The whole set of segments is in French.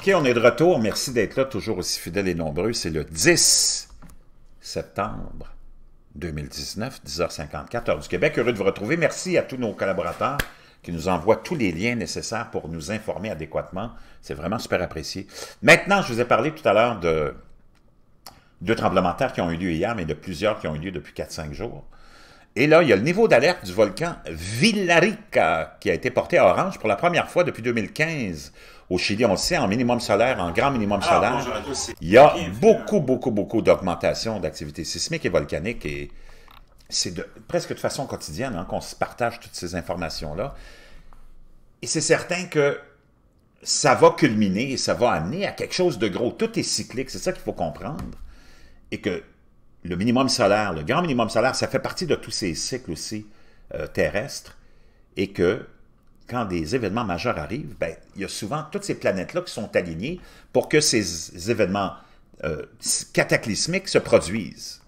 OK, on est de retour. Merci d'être là, toujours aussi fidèles et nombreux. C'est le 10 septembre 2019, 10h54, du Québec. Heureux de vous retrouver. Merci à tous nos collaborateurs qui nous envoient tous les liens nécessaires pour nous informer adéquatement. C'est vraiment super apprécié. Maintenant, je vous ai parlé tout à l'heure de deux tremblements de terre qui ont eu lieu hier, mais de plusieurs qui ont eu lieu depuis 4-5 jours. Et là, il y a le niveau d'alerte du volcan Villarica qui a été porté à orange pour la première fois depuis 2015. Au Chili, on le sait, en minimum solaire, en grand minimum ah, solaire, il y a beaucoup, beaucoup, beaucoup d'augmentation d'activité sismique et volcanique. Et c'est presque de façon quotidienne hein, qu'on se partage toutes ces informations-là. Et c'est certain que ça va culminer et ça va amener à quelque chose de gros. Tout est cyclique, c'est ça qu'il faut comprendre. Et que le minimum solaire, le grand minimum solaire, ça fait partie de tous ces cycles aussi euh, terrestres et que quand des événements majeurs arrivent, ben, il y a souvent toutes ces planètes-là qui sont alignées pour que ces événements euh, cataclysmiques se produisent.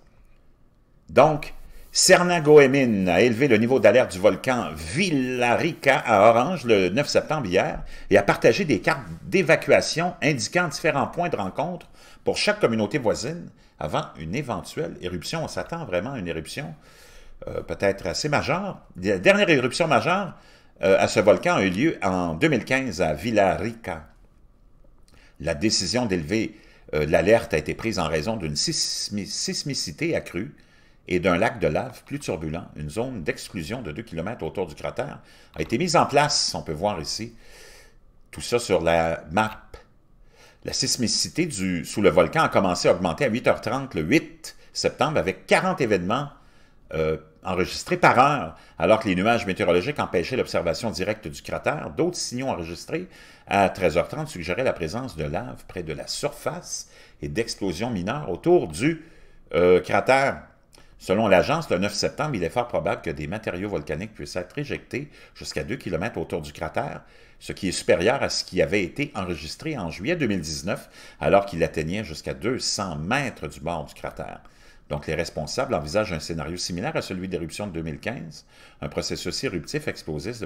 Donc, Cernagoemine a élevé le niveau d'alerte du volcan Villarica à Orange le 9 septembre hier et a partagé des cartes d'évacuation indiquant différents points de rencontre pour chaque communauté voisine avant une éventuelle éruption. On s'attend vraiment à une éruption euh, peut-être assez majeure. La dernière éruption majeure euh, à ce volcan a eu lieu en 2015 à Villarica. La décision d'élever euh, l'alerte a été prise en raison d'une sismicité accrue et d'un lac de lave plus turbulent. Une zone d'exclusion de 2 km autour du cratère a été mise en place, on peut voir ici. Tout ça sur la marque. La sismicité du, sous le volcan a commencé à augmenter à 8h30 le 8 septembre avec 40 événements euh, enregistrés par heure, alors que les nuages météorologiques empêchaient l'observation directe du cratère. D'autres signaux enregistrés à 13h30 suggéraient la présence de lave près de la surface et d'explosions mineures autour du euh, cratère. Selon l'agence, le 9 septembre, il est fort probable que des matériaux volcaniques puissent être éjectés jusqu'à 2 km autour du cratère, ce qui est supérieur à ce qui avait été enregistré en juillet 2019, alors qu'il atteignait jusqu'à 200 mètres du bord du cratère. Donc, les responsables envisagent un scénario similaire à celui d'éruption de 2015, un processus éruptif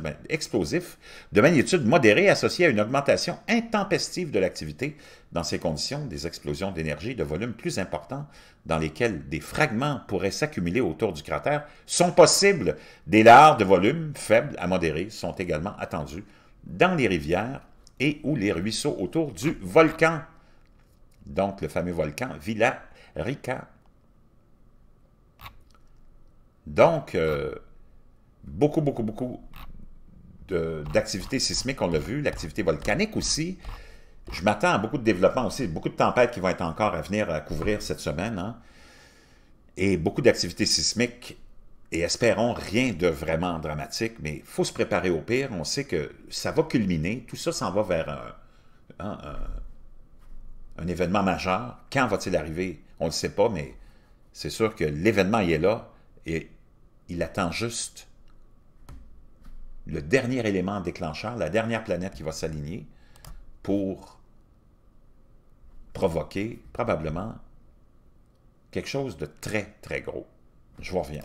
ben, explosif de, magnitude modérée associé à une augmentation intempestive de l'activité. Dans ces conditions, des explosions d'énergie de volume plus important dans lesquelles des fragments pourraient s'accumuler autour du cratère, sont possibles. Des larves de volume faible à modéré sont également attendus dans les rivières et ou les ruisseaux autour du volcan. Donc, le fameux volcan Villa Rica donc, euh, beaucoup, beaucoup, beaucoup d'activités sismiques, on l'a vu, l'activité volcanique aussi. Je m'attends à beaucoup de développement aussi, beaucoup de tempêtes qui vont être encore à venir à couvrir cette semaine. Hein. et beaucoup d'activités sismiques et espérons rien de vraiment dramatique, mais il faut se préparer au pire. On sait que ça va culminer, tout ça s'en va vers un, événement majeur. Quand va-t-il arriver? On ne le sait pas, mais c'est sûr que l'événement est là et il attend juste le dernier élément déclencheur, la dernière planète qui va s'aligner pour provoquer probablement quelque chose de très, très gros. Je vous reviens.